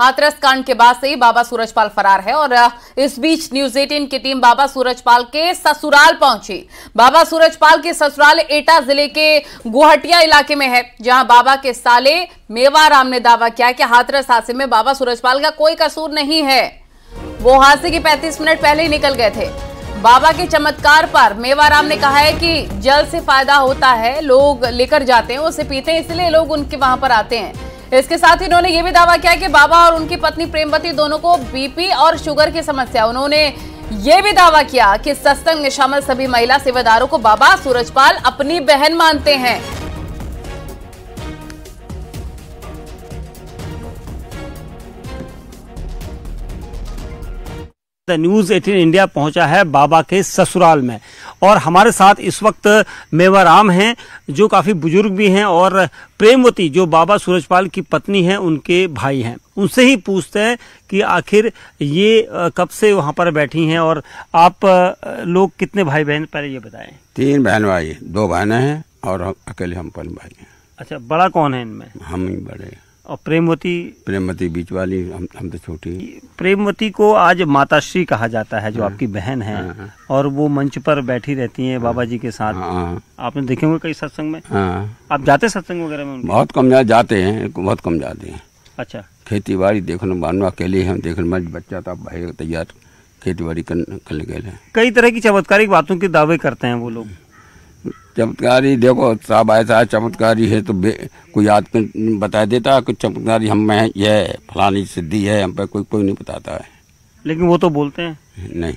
हाथरस कांड के बाद से ही बाबा सूरजपाल फरार है और इस बीच न्यूज एटीन की टीम बाबा सूरजपाल के ससुराल पहुंची बाबा सूरजपाल के ससुराल एटा जिले के गुहटिया इलाके में है जहां बाबा के साले मेवाराम ने दावा किया कि हाथरस हादसे में बाबा सूरजपाल का कोई कसूर नहीं है वो हादसे के 35 मिनट पहले ही निकल गए थे बाबा के चमत्कार पर मेवाराम ने कहा है कि जल से फायदा होता है लोग लेकर जाते हैं उसे पीते हैं इसलिए लोग उनके वहां पर आते हैं इसके साथ ही उन्होंने ये भी दावा किया कि बाबा और उनकी पत्नी प्रेमवती दोनों को बीपी और शुगर की समस्या उन्होंने ये भी दावा किया कि सत्संग में शामिल सभी महिला सेवादारों को बाबा सूरजपाल अपनी बहन मानते हैं द न्यूज एटीन इंडिया पहुंचा है बाबा के ससुराल में और हमारे साथ इस वक्त मेवाराम हैं जो काफी बुजुर्ग भी हैं और प्रेमवती जो बाबा सूरजपाल की पत्नी हैं उनके भाई हैं उनसे ही पूछते हैं कि आखिर ये कब से वहां पर बैठी हैं और आप लोग कितने भाई बहन पहले ये बताएं तीन बहन भाई दो बहने हैं और अकेले हम पर भाई हैं अच्छा बड़ा कौन है इनमें हम ही बड़े हैं और प्रेमवती प्रेमवती बीच वाली हम हम तो छोटी प्रेमवती को आज माताश्री कहा जाता है जो हाँ, आपकी बहन है हाँ, हाँ। और वो मंच पर बैठी रहती है हाँ। बाबा जी के साथ हाँ, हाँ, आपने देखे होंगे कई सत्संग में हाँ, आप जाते सत्संग वगैरह में बहुत कम जाते हैं बहुत कम जाते हैं अच्छा खेती बाड़ी देखने मानो अकेले हम देखने बच्चा था भाई तैयार खेती बाड़ी करने गए कई तरह की चमत्कारिक बातों के दावे करते हैं वो लोग चमत्कारी देखो साहब ऐसा चमत्कारी है तो कोई आदमी बता देता है कुछ चमत्कारी हम में ये फलानी सिद्धि है हम पे कोई कोई नहीं बताता है लेकिन वो तो बोलते हैं नहीं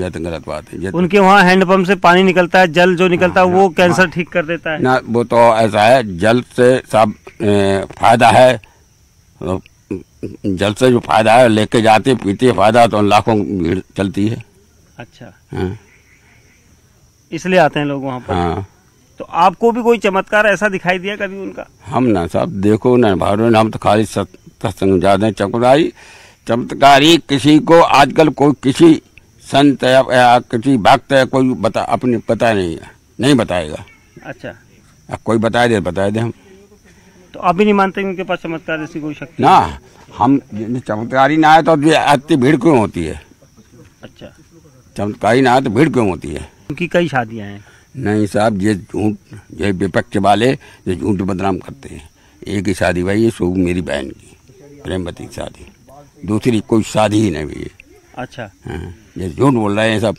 यह तो गलत बात है तो- उनके वहाँ हैंडपम्प से पानी निकलता है जल जो निकलता है हाँ, वो हाँ, कैंसर हाँ। ठीक कर देता है ना वो तो ऐसा है जल से सब फायदा है तो, जल से जो फायदा है लेके जाते पीते फायदा तो लाखों भीड़ चलती है अच्छा इसलिए आते हैं लोग वहाँ पर हाँ तो आपको भी कोई चमत्कार ऐसा दिखाई दिया कभी उनका हम ना साहब देखो ना भाड़ो हम तो खाली सत्संग जाते हैं चमकदारी चमत्कारी किसी को आजकल कोई किसी संत या, या किसी भक्त है कोई बता अपने पता नहीं है नहीं बताएगा अच्छा कोई बताए दे बताए दे हम तो आप भी नहीं मानते उनके पास चमत्कार ऐसी कोई शक्ति ना हम चमत्कारी ना आए तो इतनी भीड़ क्यों होती है अच्छा चमत्कारी ना आए तो भीड़ क्यों होती है उनकी कई शादियां हैं नहीं साहब ये झूठ ये विपक्ष वाले जो झूठ बदनाम करते हैं एक ही शादी भाई ये शोभ मेरी बहन की प्रेमवती शादी दूसरी कोई शादी ही नहीं भैया अच्छा हाँ ये झूठ बोल रहे हैं सब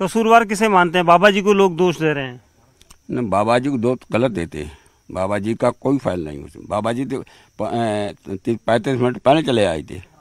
कसूरवार किसे मानते हैं बाबा जी को लोग दोष दे रहे हैं न बाबा जी को दोष गलत देते हैं बाबा जी का कोई फाइल नहीं उसमें बाबा जी तो पैंतीस मिनट पहले चले आए थे